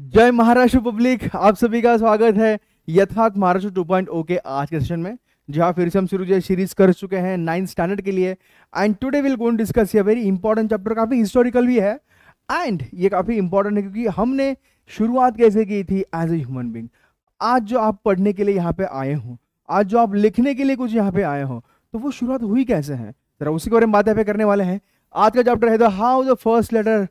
जय महाराष्ट्र पब्लिक आप सभी का स्वागत है यथार्थ महाराष्ट्र 2.0 के आज के सेशन में जहां फिर से हम शुरू जो सीरीज कर चुके हैं नाइन्थ स्टैंडर्ड के लिए and today will gone discuss ये वेरी इंपॉर्टेंट चैप्टर काफ़ी हिस्टोरिकल भी है एंड ये काफ़ी इंपॉर्टेंट है क्योंकि हमने शुरुआत कैसे की थी एज ए ह्यूमन बींग आज जो आप पढ़ने के लिए यहाँ पे आए हों आज जो आप लिखने के लिए कुछ यहाँ पे आए हों तो वो शुरुआत हुई कैसे है जरा उसी के बारे में बात यहाँ पे करने वाले हैं आज का चैप्टर है the how the first letter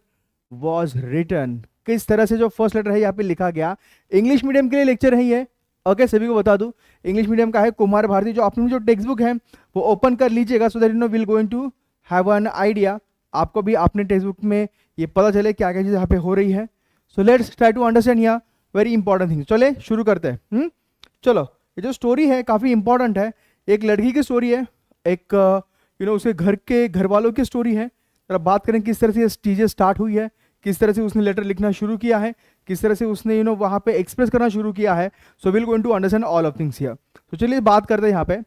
was written किस तरह से जो फर्स्ट लेटर है यहाँ पे लिखा गया इंग्लिश मीडियम के लिए लेक्चर है ये ओके सभी को बता दू इंग्लिश मीडियम का है कुमार भारती जो अपनी जो टेक्स्ट बुक है वो ओपन कर लीजिएगा so that you know will going to have an idea आपको भी अपने टेक्स्ट बुक में ये पता चले क्या क्या चीज़ यहाँ पे हो रही है so let's try to understand यहाँ वेरी इंपॉर्टेंट थिंग चले शुरू करते हैं हुँ? हम्म, चलो ये जो स्टोरी है काफ़ी इंपॉर्टेंट है एक लड़की की स्टोरी है एक यू uh, नो उसके घर के घर वालों की स्टोरी है बात करें किस तरह से ये चीज़ें स्टार्ट हुई है किस तरह से उसने लेटर लिखना शुरू किया है किस तरह से उसने यू नो वहाँ पे एक्सप्रेस करना शुरू किया है so will going to understand all of things here तो चलिए बात करते हैं यहाँ पे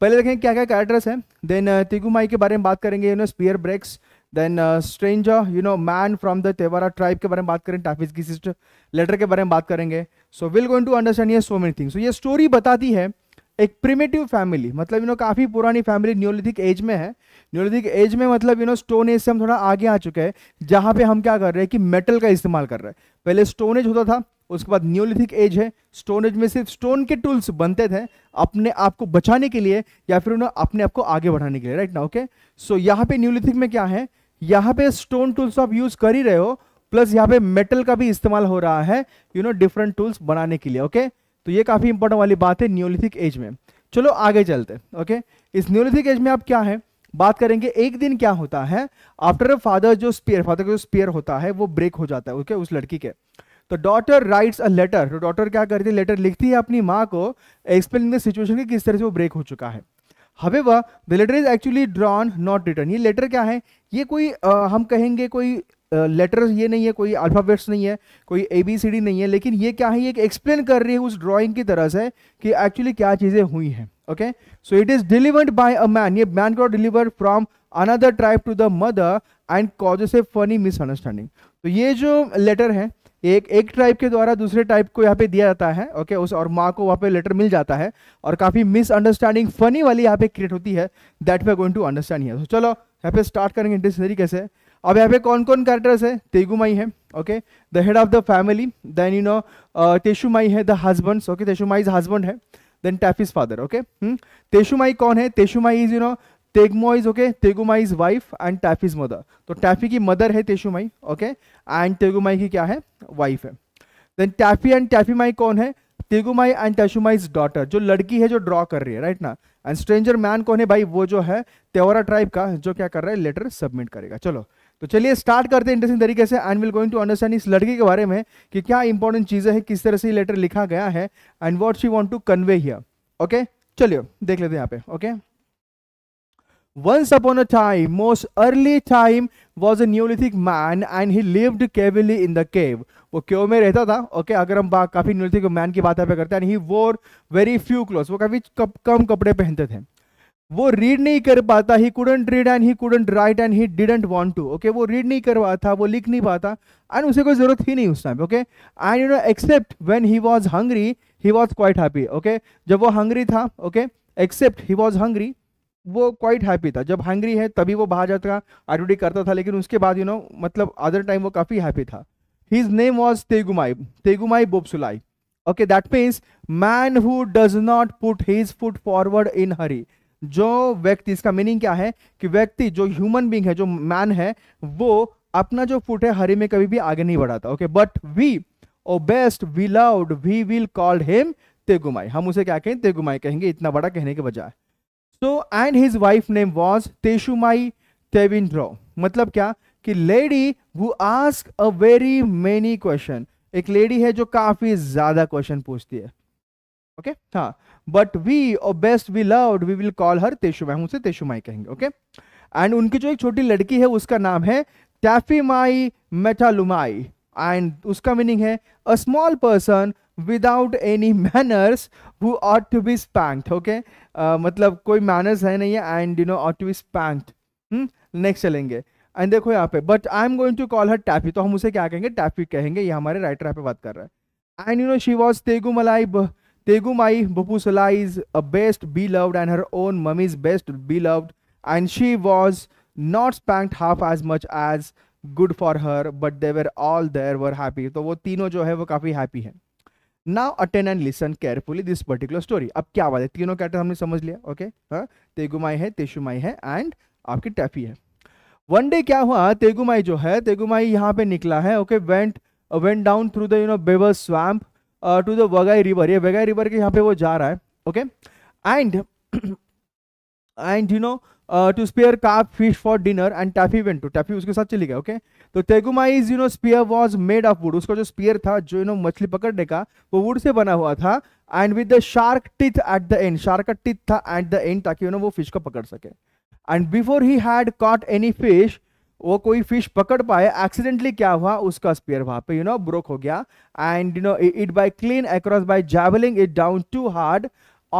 पहले देखें क्या क्या कैरेक्टर्स हैं देन माई uh, के बारे में बात करेंगे you know spear breaks then stranger you know man from the Tewara tribe के बारे में बात करें टाफिज की सिस्टर लेटर के बारे में बात करेंगे so will going to understand here so many things ये स्टोरी बताती है एक प्रिमेटिव फैमिली मतलब यू नो काफ़ी पुरानी फैमिली न्योलिथिक एज में है न्योलिथिक एज में मतलब यू नो स्टोन एज से हम थोड़ा आगे आ चुके हैं जहां पे हम क्या कर रहे हैं कि मेटल का इस्तेमाल कर रहे हैं पहले स्टोन एज होता था उसके बाद न्योलिथिक एज है स्टोन एज में सिर्फ स्टोन के टूल्स बनते थे अपने आप को बचाने के लिए या फिर उन्हें अपने आप को आगे बढ़ाने के लिए राइट ना ओके सो यहाँ पे न्योलिथिक में क्या है यहाँ पे स्टोन टूल्स आप यूज़ कर ही रहे हो प्लस यहाँ पे मेटल का भी इस्तेमाल हो रहा है यू नो डिफरेंट टूल्स बनाने के लिए ओके okay? तो ये काफ़ी इंपॉर्टेंट वाली बात है न्योलिथिक एज में चलो आगे चलते ओके इस न्योलिथिक एज में आप क्या है बात करेंगे एक दिन क्या होता है आफ्टर फादर जो स्पेयर फादर का जो स्पेयर होता है वो ब्रेक हो जाता है ओके उस लड़की के तो डॉटर राइट्स अ लेटर तो डॉटर क्या करती है लेटर लिखती है अपनी माँ को एक्सप्लेन द सिचुएशन की किस तरह से वो ब्रेक हो चुका है however the letter is actually drawn not written ये लेटर क्या है ये कोई आ, हम कहेंगे कोई लेटर ये नहीं है कोई अल्फ़ाबेट्स नहीं है कोई ए बी सी डी नहीं है लेकिन ये क्या है ये एक एक्सप्लेन कर रही है उस ड्राइंग की तरह से कि एक्चुअली क्या चीज़ें हुई हैं okay so it is delivered by a man ये मैन को deliver from another tribe to the mother and causes a funny misunderstanding तो ये जो लेटर है एक एक ट्राइब के द्वारा दूसरे ट्राइब को यहाँ पे दिया जाता है ओके उस और माँ को वहाँ पे लेटर मिल जाता है और काफ़ी मिसअंडरस्टैंडिंग फनी वाली यहाँ पे क्रिएट होती है that we are going to understand here तो चलो यहाँ पे स्टार्ट करेंगे तरीके से अब यहाँ पे कौन कौन कैरेक्टर्स है तेगू माई है okay the head of the family then you know Teshumai है the husband's okay Teshumai is husband है then Taffy's father okay Teshumai कौन है Teshumai is you know Tegumai is okay Tegumai is wife and Taffy's mother तो Taffy की mother है तेशु my okay and तेगुमाई की क्या है wife है देन टैफी एंड टैफी माई कौन है Tegumai and Teshumai is daughter जो लड़की है जो ड्रॉ कर रही है राइट ना एंड स्ट्रेंजर मैन कौन है भाई वो जो है त्योरा ट्राइब का जो क्या कर रहा है लेटर सबमिट करेगा चलो तो चलिए स्टार्ट करते हैं इंटरेस्टिंग तरीके से and will going to understand इस लड़की के बारे में कि क्या इंपॉर्टेंट चीज़ें हैं किस तरह से ये लेटर लिखा गया है and what she want to convey here okay चलिए देख लेते हैं यहाँ पे okay once upon a time most early time was a neolithic man and he lived cavily in the cave वो क्यों में रहता था ओके okay, अगर हम बात काफ़ी न्यूलिथिक मैन की बात यहाँ पे करते हैं ही वोर वेरी फ्यू क्लोथ वो काफ़ी कम कपड़े पहनते थे वो रीड नहीं कर पाता he couldn't read and he couldn't write and he didn't want to okay वो रीड नहीं कर पाता वो लिख नहीं पाता एंड उसे कोई जरूरत ही नहीं उस time okay and you know except when he was hungry he was quite happy okay जब वो हंग्री था okay except he was hungry वो क्वाइट हैप्पी था जब हंग्री है तभी वो बाहर जाता था करता था लेकिन उसके बाद यू you नो know, मतलब अदर टाइम वो काफ़ी हैप्पी था his name was Tegumai Tegumai Bopsulai okay that means man who does not put his foot forward in hurry जो व्यक्ति इसका मीनिंग क्या है कि व्यक्ति जो ह्यूमन बींग है जो मैन है वो अपना जो फुट है हरी में कभी भी आगे नहीं बढ़ाता okay but we O best beloved we will called him Tegumai हम उसे क्या कहें तेगुमाई कहेंगे इतना बड़ा कहने के बजाय so and his wife name was Teshumai Tewindrow मतलब क्या कि लेडी वो ask a very many question एक लेडी है जो काफी ज्यादा क्वेश्चन पूछती है ओके okay? हाँ बट वी और बेस्ट वी लव we will call her Teshumai उनसे तेशुमाई कहेंगे ओके okay? एंड उनकी जो एक छोटी लड़की है उसका नाम है टैफीमाई मेटालुमाई एंड उसका मीनिंग है a small person without any manners who ought to be spanked okay मतलब कोई मैनर्स है नहीं है and you know ought to be spanked next चलेंगे एंड देखो यहाँ पे but I am going to call her Taffy तो हम उसे क्या कहेंगे टैफी कहेंगे ये हमारे राइटर यहाँ पे बात कर रहा है and you know she was Tegumai Tegumai Bopusala is a best beloved and her own mummy's best beloved and she was not spanked half as much as good for her but they were all there were happy So, वो तीनों जो है वो काफ़ी happy हैं Now attend and listen carefully this particular story. अब क्या बात है तीनों कैरेक्टर हमने समझ लिया ओके हाँ तेगुमाई है तेशुमाई है एंड आपकी टैफी है वन डे क्या हुआ तेगुमाई जो है तेगुमाई यहाँ पे निकला है okay went went down through the you know beaver swamp to the Wagai river ये वगाई रिवर के यहाँ पे वो जा रहा है okay and and you know to spear carp fish for dinner and Taffy went too Taffy उसके साथ चली गए ओके तो Tegumai's you know spear was made of wood उसका जो स्पियर था जो यू नो मछली पकड़ने का वो वुड से बना हुआ था and with the shark teeth at the end shark का टिथ था एट द एंड ताकि यू नो वो फिश को पकड़ सके and before he had caught any fish वो कोई फिश पकड़ पाए एक्सीडेंटली क्या हुआ उसका स्पेयर वहां पे यू नो ब्रोक हो गया and you know it by clean across by jabbing it down too hard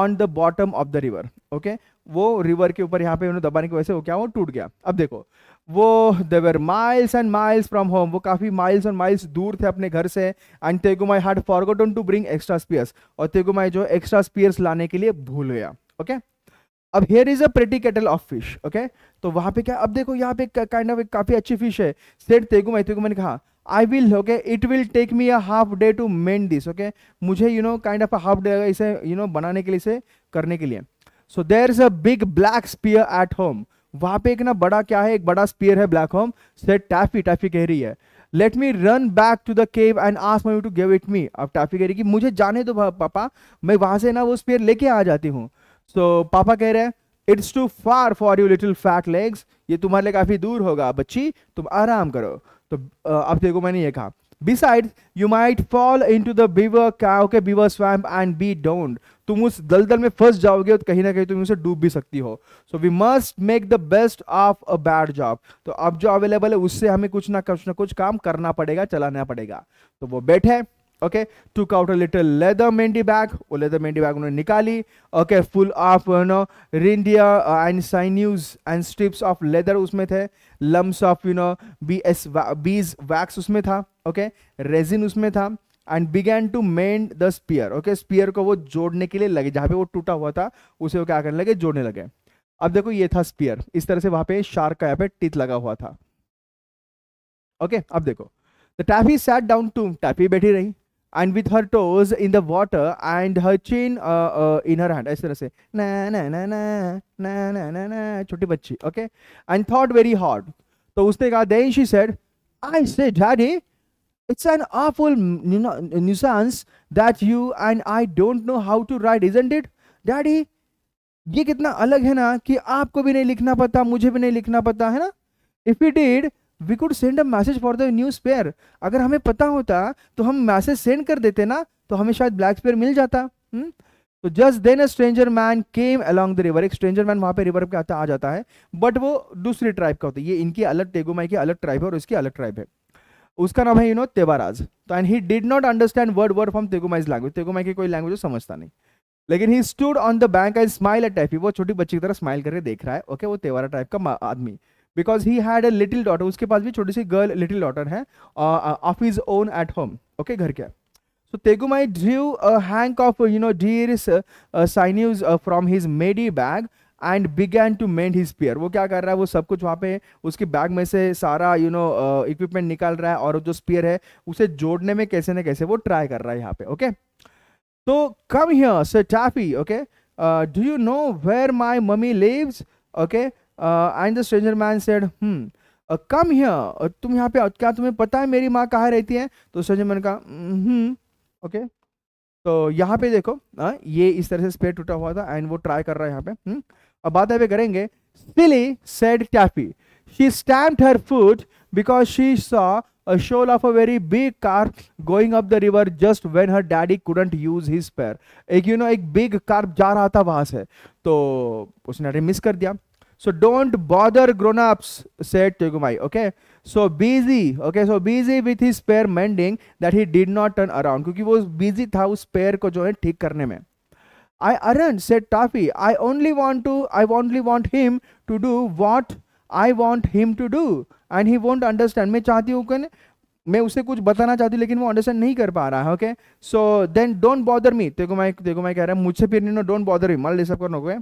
on the bottom of the river okay वो रिवर के ऊपर यहाँ पे उन्होंने दबाने की वजह से वो क्या वो टूट गया अब देखो वो they were miles and miles from home वो काफ़ी माइल्स एंड माइल्स दूर थे अपने घर से and Tegumai had forgotten to bring extra spears और तेगुमाई जो एक्स्ट्रा स्पीयर्स लाने के लिए भूल गया ओके okay? अब here is a pretty kettle of fish okay तो वहां पे क्या अब देखो यहाँ पे काइंड ऑफ काफी अच्छी फिश है सेठ तेगु मैं तेगु मैंने कहा I will okay it will take me a half day to mend this okay मुझे you know kind of half day इसे यू you नो know, बनाने के लिए इसे करने के लिए so there is a big black spear at home वहां पे एक ना बड़ा क्या है एक बड़ा स्पीयर है black home said Taffy Taffy कह रही है let me run back to the cave and ask mummy to give it me अब टैफी कह रही कि मुझे जाने दो पापा मैं वहां से ना वो स्पीयर लेके आ जाती हूँ सो so, पापा कह रहे हैं it's too far for you little fat legs ये तुम्हारे लिए काफ़ी दूर होगा बच्ची तुम आराम करो तो अब देखो मैंने ये कहा besides you might fall into the beaver के beaver swamp and be drowned तुम उस दलदल में फंस जाओगे और कहीं ना कहीं तुम उसे डूब भी सकती हो so we must make the best of a bad job तो अब जो अवेलेबल है उससे हमें कुछ ना कुछ ना कुछ काम करना पड़ेगा चलाना पड़ेगा तो वो बैठे okay took out little leather mendy bag वो लेदर मेन्डी बैग उन्होंने निकाली okay full of no reindeer and sinews and strips of leather उसमें थे lumps of you know bees beeswax उसमें था ओके रेजिन उसमें था and began to mend the spear okay spear को वो जोड़ने के लिए लगे जहां पे वो टूटा हुआ था उसे वो क्या करने लगे जोड़ने लगे अब देखो ये था स्पीयर इस तरह से वहां पे शार्क का यहाँ पे टीथ लगा हुआ था ओके okay, अब देखो the Taffy sat down too Taffy बैठी रही and with her toes in the water and her chin uh, uh, in her hand. ऐसे तरह से ना ना ना ना ना ना ना ना छोटी बच्ची okay and thought very hard. तो उसने कहा then she said I said daddy it's an awful you know, nuisance that you and I don't know how to write isn't it daddy ये कितना अलग है ना कि आपको भी नहीं लिखना पता मुझे भी नहीं लिखना पता है ना if we did we could send a message for the new spear अगर हमें पता होता तो हम मैसेज सेंड कर देते ना तो हमें शायद ब्लैक स्पेयर मिल जाता हुँ? हम्म? तो just then a stranger man came along the river एक स्ट्रेंजर मैन वहां पे रिवर पे आता आ जाता है बट वो दूसरी ट्राइब का होता है ये इनकी अलग टेगोमाई की अलग ट्राइब है और इसकी अलग ट्राइब है उसका नाम है यू नो तेवाराज तो and he did not understand word word from Tegumai's language Tegumai की कोई लैंग्वेज समझता नहीं लेकिन he stood on the bank and smile a type वो छोटी बच्ची की तरह स्माइल करके देख रहा है ओके okay, वो तेवारा टाइप का आदमी because he had a little daughter उसके पास भी छोटी सी गर्ल लिटिल डॉटर है of his own at home okay घर के so Tegumai drew a hank of you know deer's uh, uh, sinews uh, from his medi and began to mend his spear वो क्या कर रहा है वो सब कुछ वहाँ पे उसके बैग में से सारा यू नो इक्विपमेंट निकाल रहा है और जो स्पियर है उसे जोड़ने में कैसे ना कैसे वो ट्राई कर रहा है यहाँ पे ओके तो come here sir Taffy okay do you know where my mummy lives okay and the stranger man said hmm come here तुम यहाँ पे uh, क्या तुम्हें पता है मेरी माँ कहाँ रहती है तो स्ट्रेंजर मैन का ओके तो यहाँ पे देखो आ, uh, ये इस तरह से स्पेड टूटा हुआ था एंड वो ट्राई कर रहा है यहाँ पे हुँ? Hmm. अब बात अभी करेंगे silly said Taffy she stamped her foot because she saw a shoal of a very big carp going up the river just when her daddy couldn't use his pair. एक यू you नो know, एक big carp जा रहा था वहां से तो उसने miss कर दिया So don't bother grown-ups, said Tegumai. Okay. So busy, okay, so busy with his spare mending that he did not turn around. kyunki wo busy tha us spare ko jo hai theek karne mein I aren't, said Taffy. I only want to, I only want him to do what I want him to do. And he won't understand. मैं chahti hu कि मैं उसे कुछ बताना चाहती हूँ लेकिन वो अंडरस्टैंड नहीं कर पा रहा है okay so then don't bother me तेको मैं तेको मैं कह रहा है मुझसे फिर नहीं डोंट बॉदर मी मान ले सब करना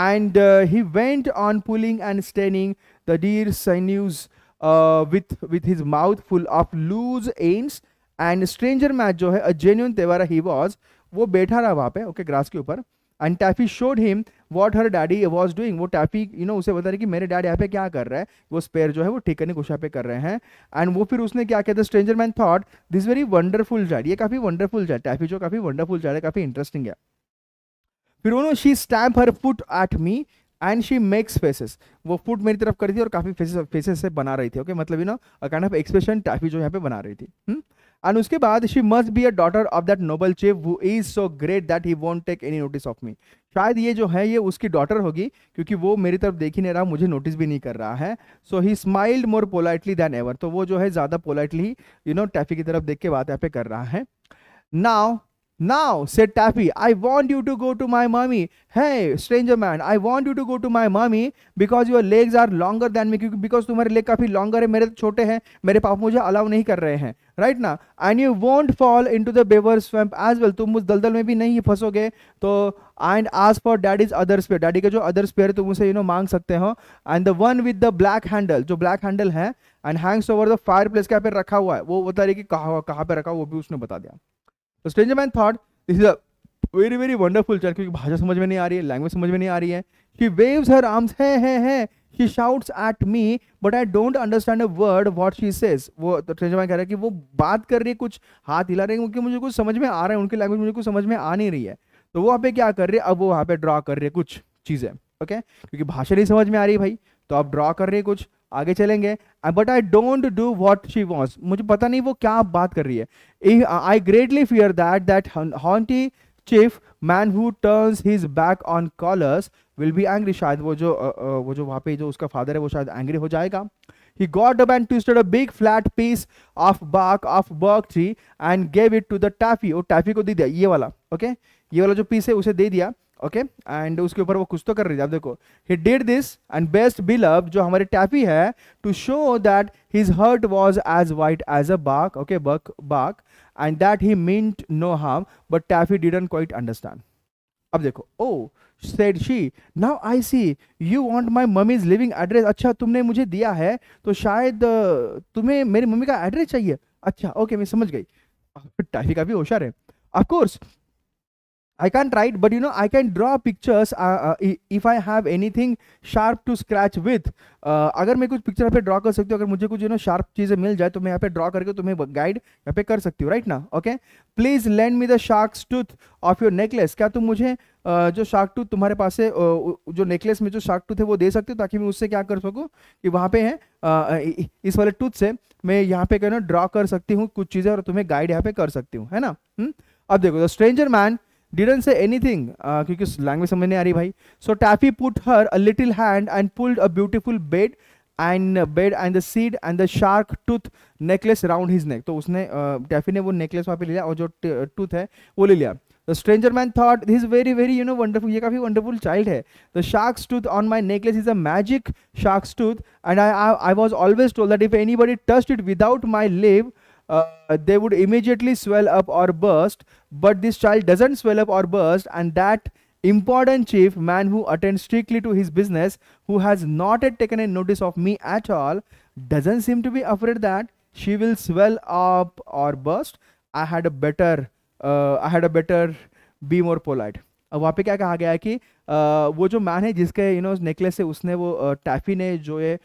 and uh, he went on pulling and straining the deer sinews uh, with with his mouth full of loose ends and stranger match जो है अ जेन्यून तेवारा ही वॉज वो बैठा रहा वहाँ पे ओके okay, ग्रास के ऊपर and Taffy showed him what her daddy was doing वो टैफी यू नो उसे बता रही कि मेरे डैड यहाँ पे क्या कर रहा है वो स्पेयर जो है वो ठीक करने कोशा पे कर रहे हैं एंड वो फिर उसने क्या किया था stranger man thought this very wonderful जाड ये काफ़ी वंडरफुल जाड टैफी जो काफ़ी वंडरफुल जाड है काफ़ी इंटरेस्टिंग है फिर उन्होंने she stamp her foot at me and she makes faces वो फुट मेरी तरफ कर रही थी और काफ़ी फेसेस फेसेस से बना रही थी ओके okay? मतलब you know kind of expression type जो यहाँ पे बना रही थी एंड हम्म? उसके बाद she must be a daughter of that noble chief वो is so great that he won't take any notice of me शायद ये जो है ये उसकी डॉटर होगी क्योंकि वो मेरी तरफ देख ही नहीं रहा मुझे नोटिस भी नहीं कर रहा है so he smiled more politely than ever तो वो जो है ज़्यादा पोलाइटली यू नो टैफी की तरफ देख के बात यहाँ पे कर रहा है now Now, said Taffy, I want you to go to my mummy. Hey, stranger man, I want you to go to my mummy because your legs are longer than me. because तुम्हारे leg काफ़ी longer है मेरे छोटे हैं मेरे पापा मुझे allow नहीं कर रहे हैं Right ना and you won't fall into the beaver swamp as well. तुम उस दलदल में भी नहीं फंसोगे तो and आज for daddy's other spear, daddy के जो other spear है तुम उसे you know मांग सकते हो And the one with the black handle, जो black handle है and hangs over the fireplace place क्या पे रखा हुआ है वो बता रही कि कहाँ कहाँ पे रखा हुआ, वो भी उसने बता दिया तो stranger man thought this is a very very wonderful चर्च क्योंकि भाषा समझ में नहीं आ रही है लैंग्वेज समझ में नहीं आ रही है शी वेव्स हर आर्म्स है है है she shouts at me but I don't understand a word what she says वो तो स्ट्रेंजर मैन कह रहा है कि वो बात कर रही है कुछ हाथ हिला रही है क्योंकि मुझे कुछ समझ में आ रहा है उनकी लैंग्वेज मुझे कुछ समझ में आ नहीं रही है तो वो वहाँ पे क्या कर रहे हैं अब वो वहाँ पे ड्रॉ कर रहे हैं कुछ चीज़ें ओके क्योंकि भाषा नहीं समझ में आ रही भाई तो आप ड्रॉ कर रहे हैं कुछ आगे चलेंगे but I don't do what she wants मुझे पता नहीं वो क्या बात कर रही है I greatly fear that that haughty chief man who turns his back on callers will be angry शायद वो जो वो जो वहाँ पे जो उसका फादर है वो शायद एंग्री हो जाएगा He got up and twisted a big flat piece of bark of bark tree and gave it to the taffy. वो taffy को दे दिया ये वाला ओके okay? ये वाला जो piece है उसे दे दिया ओके एंड उसके ऊपर वो कुछ तो कर रही थी आप देखो he did this and best beloved जो हमारे टैपी है to show that his heart was as white as a bark okay bark bark and that he meant no harm but Taffy didn't quite understand अब देखो oh said she now I see you want my mummy's living address अच्छा तुमने मुझे दिया है तो शायद तुम्हें मेरी मम्मी का एड्रेस चाहिए अच्छा ओके okay, मैं समझ गई टाइफी भी होशियार है of course I can't write, but you know, I can draw pictures uh, uh, if I have anything sharp to scratch with. Uh, अगर मैं कुछ पिक्चर पे ड्रॉ कर सकती हूँ अगर मुझे कुछ यू नो शार्प चीज़ें मिल जाए तो मैं यहाँ पे ड्रॉ करके तुम्हें गाइड यहाँ पे कर सकती हूँ राइट ना okay please lend me the shark tooth off your necklace क्या तुम मुझे uh, जो शार्क टूथ तुम्हारे पास से uh, जो नेकलेस में जो शार्क टूथ है वो दे सकते हो ताकि मैं उससे क्या कर सकूँ कि वहाँ पे है इस वाले टूथ से मैं यहाँ पे क्या ना ड्रॉ कर सकती हूँ कुछ चीज़ें और तुम्हें गाइड यहाँ पे कर सकती हूँ है ना हुँ? हम्म? अब देखो the stranger man didn't say anything क्योंकि लैंग्वेज समझ नहीं आ रही भाई so Taffy put her a little hand and pulled a beautiful bead and bead and the seed and the shark tooth necklace round his neck तो उसने टैफी uh, ने वो नेकलेस वहाँ पे लिया और जो टूथ uh, है वो ले लिया the stranger man thought this very very you know wonderful ये काफ़ी वंडरफुल चाइल्ड है the shark's tooth on my necklace is a magic shark's tooth and I I was always told that if anybody touched it without my leave uh, they would immediately swell up or burst but this child doesn't swell up or burst and that important chief man who attends strictly to his business who has not yet taken a notice of me at all doesn't seem to be afraid that she will swell up or burst i had a better uh, i had a better be more polite अब वहाँ पे क्या कहा गया है कि वो जो मैन है जिसके यू नो नेकलेस है उसने वो टैफी ने जो है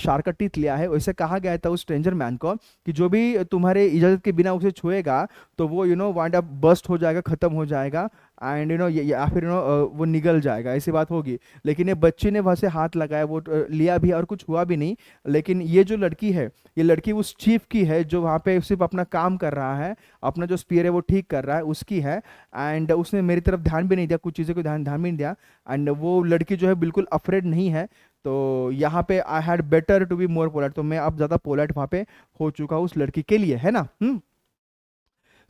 शार्क का टीथ लिया है वैसे कहा गया था उस स्ट्रेंजर मैन को कि जो भी तुम्हारे इजाज़त के बिना उसे छुएगा तो वो you know wind up bust हो जाएगा ख़त्म हो जाएगा एंड यू नो या फिर यू नो वो निगल जाएगा ऐसी बात होगी लेकिन ये बच्चे ने वहाँ से हाथ लगाया वो तो, लिया भी और कुछ हुआ भी नहीं लेकिन ये जो लड़की है ये लड़की उस चीफ की है जो वहाँ पे सिर्फ अपना काम कर रहा है अपना जो स्पीयर है वो ठीक कर रहा है उसकी है एंड उसने मेरी तरफ ध्यान भी नहीं दिया कुछ चीज़ों को ध्यान ध्यान भी नहीं दिया एंड वो लड़की जो है बिल्कुल अफ्रेड नहीं है तो यहाँ पे I had better to be more polite तो मैं अब ज़्यादा पोलाइट वहाँ पे हो चुका हूँ उस लड़की के लिए है ना हुँ? हम्म।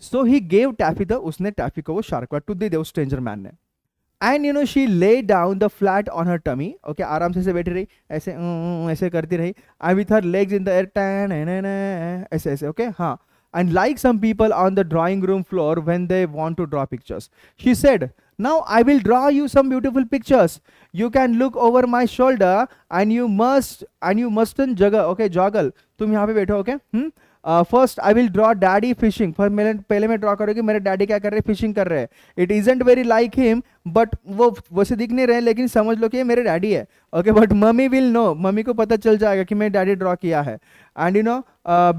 सो ही गेव टैफी द उसने टैफी को वो शार्क वाट टू दे दिया उस स्ट्रेंजर मैन ने and you know she lay down the flat on her tummy okay आराम से बैठी रही ऐसे ऐसे करती रही I with her legs in the air then ऐसे ऐसे ओके हाँ and like some people on the drawing room floor when they want to draw pictures she said now I will draw you some beautiful pictures you can look over my shoulder and you must and you must in जगह okay juggle तुम यहाँ पे बैठो okay? Hmm? Uh, first I will draw daddy fishing first मैंने पहले मैं draw करूँगी मेरे डैडी क्या कर रहे हैं फिशिंग कर रहे हैं it isn't very like him but वो वैसे दिख नहीं रहे लेकिन समझ लो कि ये मेरे डैडी है okay but mummy will know mummy को पता चल जाएगा कि मैं डैडी ड्रॉ किया है and you know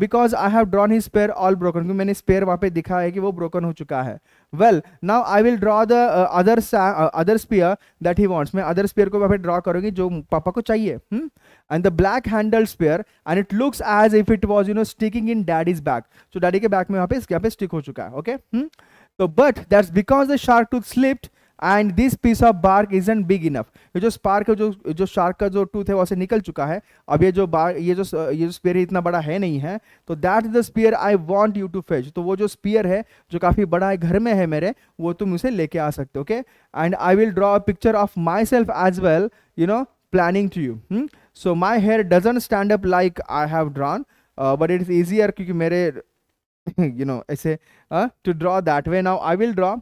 because I have drawn his spear all broken क्योंकि मैंने स्पेयर वहाँ पे दिखा है कि वो ब्रोकन हो चुका है well now I will draw the other other spear that he wants मैं अदर स्पेयर को वहाँ पे ड्रॉ करूँगी जो पापा को चाहिए and the black handle spear and it looks as if it was you know sticking in daddy's back so daddy के back में वहाँ पे यहाँ पे स्टिक हो चुका है ओके okay? hmm? तो but that's because the shark tooth slipped and this piece of bark is and big enough ये जो स्पार्क का जो जो शार्क का जो टूथ है वैसे से निकल चुका है अब ये जो बार ये जो ये जो स्पेयर इतना बड़ा है नहीं है तो that is the spear I want you to fetch तो वो जो स्पीयर है जो काफ़ी बड़ा है घर में है मेरे वो तुम उसे लेके आ सकते हो okay and I will draw a picture of myself as well you know planning to you so my hair doesn't stand up like I have drawn but is easier क्योंकि मेरे यू नो ऐसे to draw that way now I will draw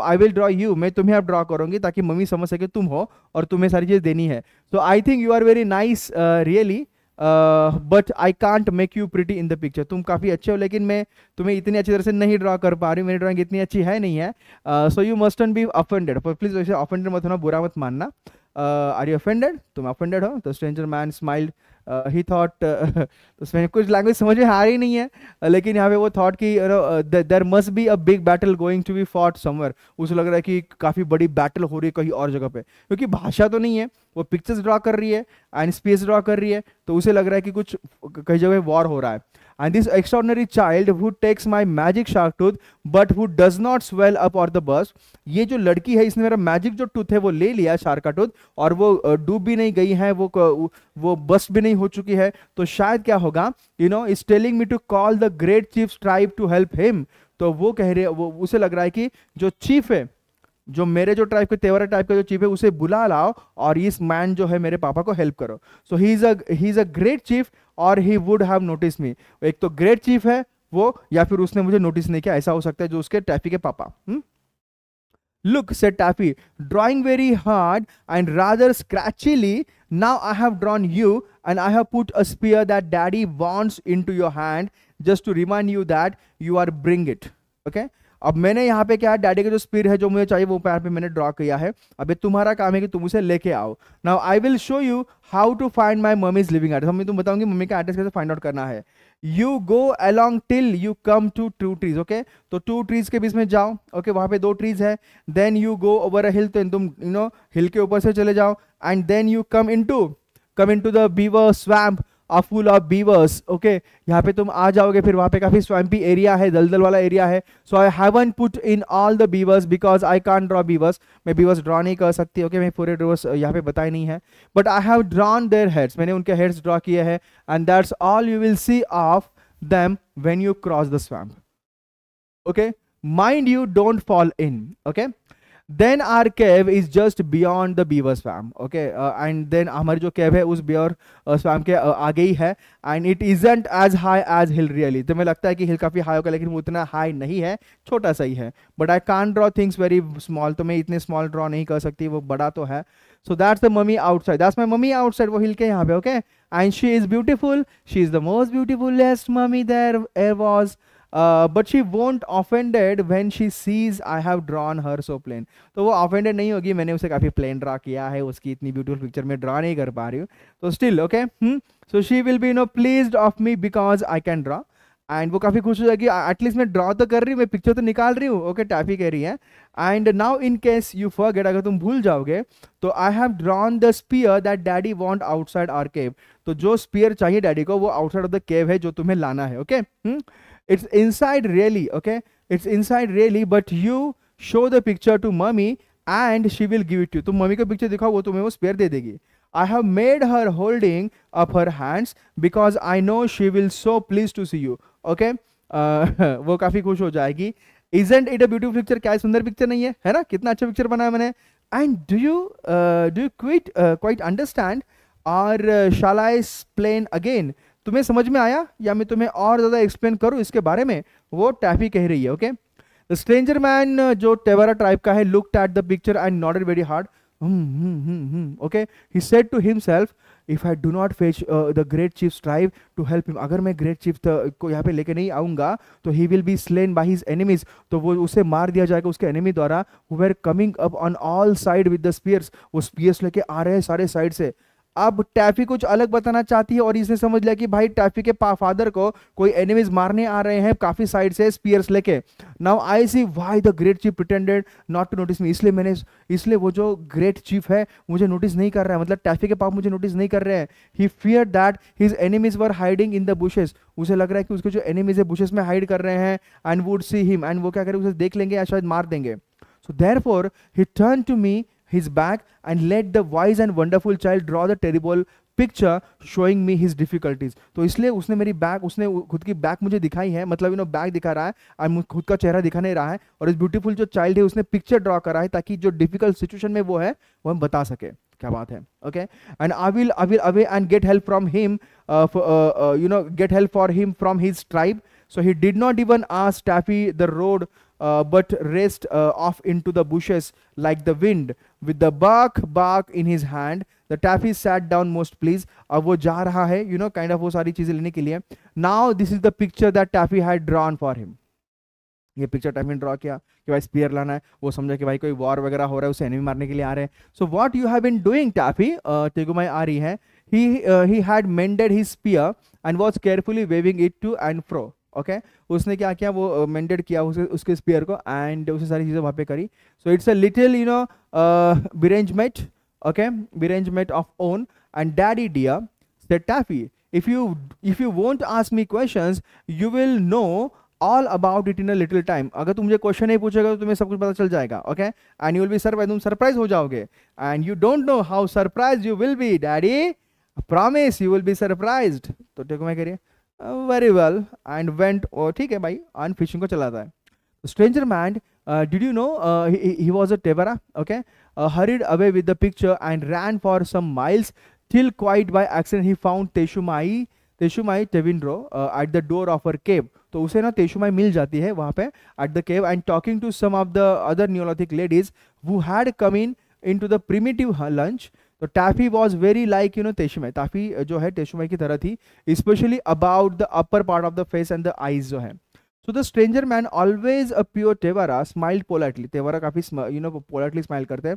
I will draw you मैं तुम्हें अब draw करूंगी ताकि mummy समझ सके तुम हो और तुम्हें सारी चीज़ देनी है so I think you are very nice really but I can't make you pretty in the picture तुम काफ़ी अच्छे हो लेकिन मैं तुम्हें इतनी अच्छी तरह से नहीं ड्रॉ कर पा रही हूँ मेरी ड्रॉइंग इतनी अच्छी है नहीं है so you mustn't be offended please वैसे अफेंडेड मत होना बुरा मत मानना आर यू अफेंडेड तुम अफेंडेड हो the stranger man smiled he uh, thought uh, तो उसमें कुछ लैंग्वेज समझ में आ रही नहीं है uh, लेकिन यहाँ पे वो थॉट कि there must be a big battle going to be fought somewhere उसे लग रहा है कि काफ़ी बड़ी बैटल हो रही है कहीं और जगह पे क्योंकि भाषा तो नहीं है वो पिक्चर्स ड्रा कर रही है एंड स्पेस ड्रा कर रही है तो उसे लग रहा है कि कुछ कहीं जगह वॉर हो रहा है and this extraordinary child who takes my magic shark tooth but who does not swell up or the burst ये जो लड़की है इसने मेरा मैजिक जो टूथ है वो ले लिया शार्क का टूथ और वो डूब भी नहीं गई है वो वो बस्ट भी नहीं हो चुकी है तो शायद क्या होगा you know is telling me to call the great chief tribe to help him तो वो कह रहे वो उसे लग रहा है कि जो चीफ है जो मेरे जो टाइप के तेवरा टाइप का जो चीफ है उसे बुला लाओ और इस मैन जो है मेरे पापा को हेल्प करो so he is a he is a great chief और he would have notice me एक तो ग्रेट चीफ है वो या फिर उसने मुझे नोटिस नहीं किया ऐसा हो सकता है जो उसके टैफी के पापा लुक से Taffy drawing very hard and rather scratchily now I have drawn you and I have put a spear that daddy wants into your hand just to remind you that you are bring it okay okay? अब मैंने यहाँ पे क्या daddy का जो speed है जो मुझे चाहिए वो यहाँ पे मैंने ड्रॉ किया है अभी तुम्हारा काम है कि तुम उसे लेके आओ now I will show you how to find my mummy's living address मैं तुम बताऊंगी मम्मी का एड्रेस कैसे फाइंड आउट करना है you go along till you come to two trees okay तो टू ट्रीज के बीच में जाओ ओके okay, वहाँ पे दो ट्रीज है then you go over a hill तो तुम यू नो हिल के ऊपर से चले जाओ and then you come into come into the beaver swamp are full of beavers okay यहाँ पे तुम आ जाओगे फिर वहाँ पे काफ़ी स्वैम्पी एरिया है दलदल वाला एरिया है so I haven't put in all the beavers because I can't draw beavers मैं बीवर्स ड्रॉ नहीं कर सकती ओके okay? मैं पूरे ड्रोवर्स uh, यहाँ पे बताए नहीं है but I have drawn their heads मैंने उनके हेड्स ड्रॉ किए हैं and that's all you will see of them when you cross the swamp okay mind you don't fall in okay then our cave is just beyond the beaver swamp okay and then हमारी जो cave है उस beaver swamp uh, के uh, आगे ही है and it isn't as high as hill really तो मैं लगता है कि हिल काफ़ी हाई होगा लेकिन वो उतना हाई नहीं है छोटा सा ही है but I can't draw things very small तो मैं इतने स्मॉल ड्रॉ नहीं कर सकती वो बड़ा तो है so that's the mummy outside that's my mummy outside वो हिल के यहाँ पे okay and she is beautiful she is the most beautifullest mummy there ever was but she won't offended when she sees I have drawn her so plain तो वो offended नहीं होगी मैंने उसे काफ़ी प्लेन ड्रा किया है उसकी इतनी ब्यूटीफुल पिक्चर में ड्रा नहीं कर पा रही हूँ तो still okay so she will be no please of me because I can draw and वो काफ़ी खुश हो जाएगी एटलीस्ट मैं ड्रॉ तो कर रही हूँ मैं पिक्चर तो निकाल रही हूँ ओके टैफी कह रही है and now in case you get अगर तुम भूल जाओगे तो I have drawn the spear that daddy want outside our cave तो जो स्पीयर चाहिए डैडी को वो आउटसाइड ऑफ द केव है जो तुम्हें लाना है okay okay? Hmm? it's inside really okay it's inside really but you show the picture to mummy and she will give it you तुम मम्मी का पिक्चर दिखाओ वो तुम्हें वो स्पेयर दे देगी I have made her holding up her hands because I know she will so please to see you okay वो काफ़ी खुश हो जाएगी isn't it a beautiful picture क्या सुंदर पिक्चर नहीं है है ना कितना अच्छा पिक्चर बनाया मैंने and do you do you quit quite understand or shall plain again तुम्हें समझ में आया या मैं तुम्हें और ज़्यादा एक्सप्लेन करूँ इसके बारे में वो टैफी कह रही है ओके स्ट्रेंजर मैन जो टेवरा ट्राइब का है look at the picture and not it very hard okay he said to himself if I do not fetch the great chief tribe to help him अगर मैं great chief को यहाँ पे लेके नहीं आऊंगा तो he will be slain by his enemies तो वो उसे मार दिया जाएगा उसके एनिमी द्वारा were coming up on all side with the spears वो स्पीयर्स लेके आ रहे हैं सारे साइड से अब टैफी कुछ अलग बताना चाहती है और इसने समझ लिया कि भाई टैफी के पा फादर को कोई एनिमीज मारने आ रहे हैं काफी साइड से स्पीयर्स लेके now I see why the great chief pretended not to notice me इसलिए मैंने इसलिए वो जो ग्रेट चीफ है मुझे नोटिस नहीं कर रहा है मतलब टैफी के पाप मुझे नोटिस नहीं कर रहे हैं he fear that his enemies were hiding in the bushes उसे लग रहा है कि उसके जो एनिमीज है बुशेस में हाइड कर रहे हैं and would see him and वो क्या करें उसे देख लेंगे या शायद मार देंगे so therefore he turn to me his back and let the wise and wonderful child draw the terrible picture showing me his difficulties तो इसलिए उसने मेरी बैक उसने खुद की बैक मुझे दिखाई है मतलब यू नो बैक दिखा रहा है और खुद का चेहरा दिखा नहीं रहा है और इस ब्यूटीफुल जो चाइल्ड है उसने पिक्चर ड्रॉ करा है ताकि जो डिफिकल्ट सिचुएशन में वो है वो हम बता सके क्या बात है okay and I will I will away and get help from him you know get help for him from his tribe so he did not even a Taffy the road but rest of into the bushes like the wind with the bark bark in his hand the Taffy sat down most please अब वो जा रहा है you know kind of वो सारी चीजें लेने के लिए now this is the picture that Taffy had drawn for him ये पिक्चर टैफी ने ड्रॉ किया कि भाई स्पीयर लाना है वो समझा कि भाई कोई वॉर वगैरह हो रहा है उसे एनिमी मारने के लिए आ रहे हैं so what you have been doing Taffy Tegumai आ रही है he had mended his spear and was carefully waving it to and fro okay okay? उसने क्या किया वो मेंडेड uh, किया उसे उसके स्पीयर को एंड उसे सारी चीज़ें वहाँ पे करी so it's a little you know berangement okay berangement of own and daddy dear said if you if you you won't me me you will know all about it in a little time अगर तुम मुझे question नहीं पूछेगा तो तुम्हें सब कुछ पता चल जाएगा okay and you will be surprise तुम सरप्राइज हो जाओगे and you don't know how surprise you will be daddy promise you will be surprise तो देखो मैं करिए वेरी वेल एंड वेंट ठीक है भाई एंड फिशिंग को चलाता है stranger man did you know he was a Tewara okay hurried away with the picture and ran for some miles till quite by accident he found Teshumai Teshumai Tewindrow at the door of our cave तो उसे ना Teshumai मिल जाती है वहाँ पे at the cave and talking to some of the other neolithic ladies who had come in into the primitive lunch तो टैफी was very like you know Teshumai Taffy जो है तेशुमय की तरह थी specially about the upper part of the face and the eyes जो है so the stranger man always a pure Tewara smiled politely Tewara काफी you know politely smile करते हैं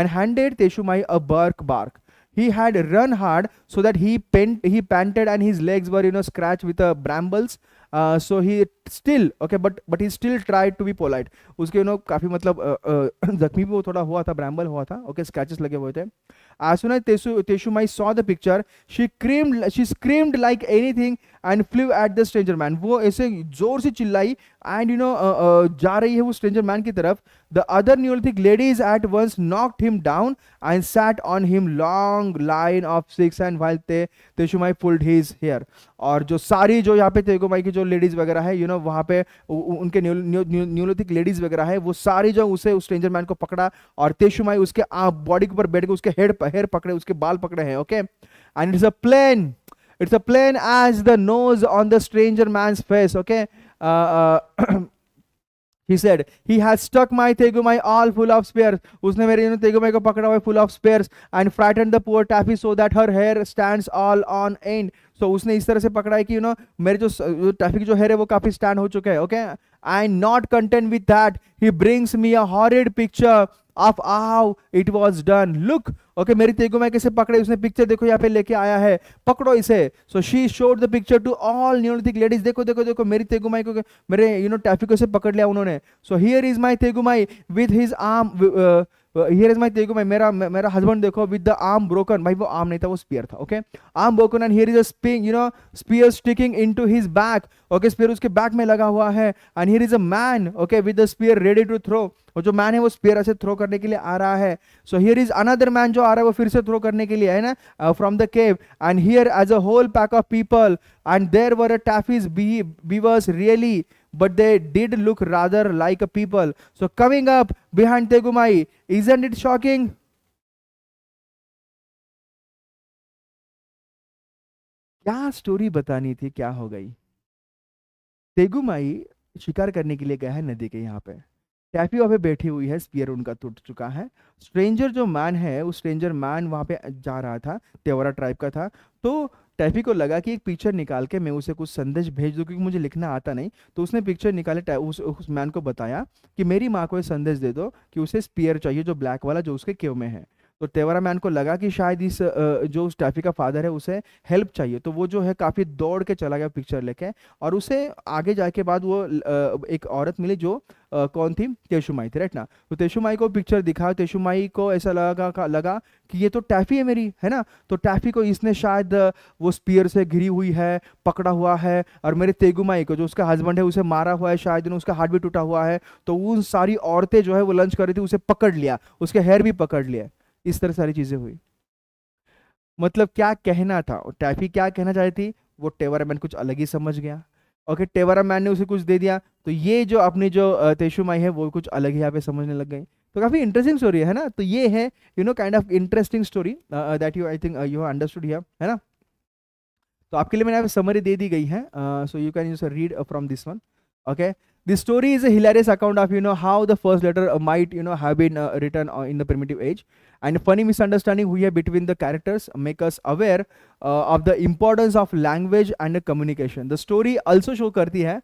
and handed Teshumai a bark bark he had run hard so that he pent, he panted and his legs were you know scratched with uh, brambles uh, so he still okay but but he still tried to be polite उसके you know काफी मतलब uh, uh, जख्मी भी वो थोड़ा हुआ था ब्रैम्बल हुआ था ओके okay, स्क्रैचेस लगे हुए थे As soon as Teshu, Mai saw the picture, she screamed, she screamed like anything and flew at the stranger man. वो ऐसे जोर से चिल्लाई एंड यू नो जा रही है वो स्ट्रेंजर मैन की तरफ the other neolithic ladies at once knocked him down and sat on him long line of six and while they Teshumai pulled his hair और जो सारी जो यहाँ पे तेगो माई की जो लेडीज वगैरह है यू you नो know, वहाँ पे उनके न्यूलोथिक लेडीज वगैरह है वो सारी जो उसे उस स्ट्रेंजर मैन को पकड़ा और तेशु माई उसके बॉडी के ऊपर बैठ के उसके हेड हेयर पकड़े उसके बाल पकड़े हैं okay and it's a plain it's a plain as the nose on the stranger man face okay he said he has stuck my Tegumai all full of spears उसने मेरे इन तेगुमाई को पकड़ा हुआ full of spears and frighten the poor Taffy so that her hair stand all on end so उसने इस तरह से पकड़ा है कि यू नो मेरे जो टैफिक जो हेयर है वो काफ़ी स्टैंड हो चुके हैं okay I not content with that he brings me a horrid picture of how it was done look okay मेरी तेगो मैं कैसे पकड़े उसने पिक्चर देखो यहाँ पे लेके आया है पकड़ो इसे so she showed the picture to all Neolithic ladies देखो देखो देखो मेरी तेगुमाई को मेरे यू नो टैफिको से पकड़ लिया उन्होंने so here is my Tegumai with his arm here is my देखो भाई मेरा मेरा हस्बैंड देखो विद द आर्म ब्रोकन भाई वो आर्म नहीं था वो स्पीयर था okay arm broken and here is a spin you know spear sticking into his back okay spear उसके बैक में लगा हुआ है and here is a man okay with the spear ready to throw और जो man है वो spear ऐसे थ्रो करने के लिए आ रहा है so here is another man जो आ रहा है वो फिर से थ्रो करने के लिए है ना from the cave and here is a whole pack of people and there were a be beavers really but they did look rather like a people. So coming up behind Tegumai, isn't it shocking? क्या story बतानी थी क्या हो गई तेगुमाई शिकार करने के लिए गया है नदी के यहाँ पे टैपी वहां पे बैठी हुई है स्पीयर उनका टूट चुका है स्ट्रेंजर जो मैन है उस स्ट्रेंजर मैन वहां पे जा रहा था तेवरा ट्राइब का था तो टैफी को लगा कि एक पिक्चर निकाल के मैं उसे कुछ संदेश भेज दूँ क्योंकि मुझे लिखना आता नहीं तो उसने पिक्चर निकाले उस, उस मैन को बताया कि मेरी माँ को यह संदेश दे दो कि उसे स्पीयर चाहिए जो ब्लैक वाला जो उसके केव में है तो तेवरा मैन को लगा कि शायद इस जो उस टैफी का फादर है उसे हेल्प चाहिए तो वो जो है काफ़ी दौड़ के चला गया पिक्चर लेके और उसे आगे जाके बाद वो एक औरत मिली जो कौन थी तेशुमाई थी राइट ना तो तेशुमाई को पिक्चर दिखा तेशुमाई को ऐसा लगा लगा कि ये तो टैफी है मेरी है ना तो टैफी को इसने शायद वो स्पीयर से घिरी हुई है पकड़ा हुआ है और मेरे तेगुमाई को जो उसका हस्बैंड है उसे मारा हुआ है शायद उसका हार्ट भी टूटा हुआ है तो उन सारी औरतें जो है वो लंच कर रही थी उसे पकड़ लिया उसके हेयर भी पकड़ लिया इस तरह सारी चीज़ें हुई मतलब क्या कहना था और टैफी क्या कहना चाहती थी वो टेवरा मैन कुछ अलग ही समझ गया ओके टेवरा मैन ने उसे कुछ दे दिया तो ये जो अपनी जो तेशु माई है वो कुछ अलग ही यहाँ पे समझने लग गई तो काफ़ी इंटरेस्टिंग स्टोरी है ना तो ये है you know kind of interesting story that you I think you understood here है ना तो आपके लिए मैंने यहाँ समरी दे दी गई है so you can use read from this one okay this story is a hilarious account of you know how the first letter uh, might you know have been uh, written uh, in the primitive age and funny misunderstanding we have between the characters make us aware uh, of the importance of language and communication the story also show karti hai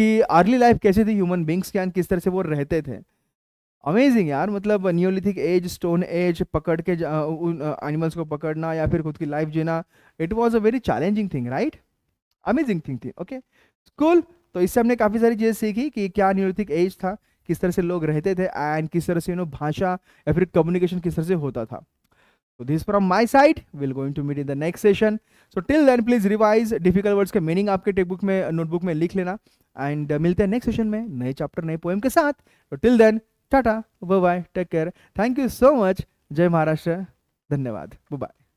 ki early life kaise the human beings can kis tarah se wo rehte the amazing यार मतलब Neolithic as stone age पकड़ के उन animals को पकड़ना या फिर खुद की लाइफ जीना it was a very challenging thing right amazing thing थी ओके स्कूल तो इससे हमने काफ़ी सारी चीज़ें सीखी कि क्या न्यूलिथिक एज था किस तरह से लोग रहते थे एंड किस तरह से यू नो भाषा या फिर कम्युनिकेशन किस तरह से होता था तो this from my side will going to meet in the next session so till then please revise difficult words के मीनिंग आपके टेक्सबुक में नोटबुक में लिख लेना एंड uh, मिलते हैं नेक्स्ट सेशन में नए चैप्टर नए पोएम के साथ तो till then tata bye bye take care thank you so much जय महाराष्ट्र धन्यवाद बाय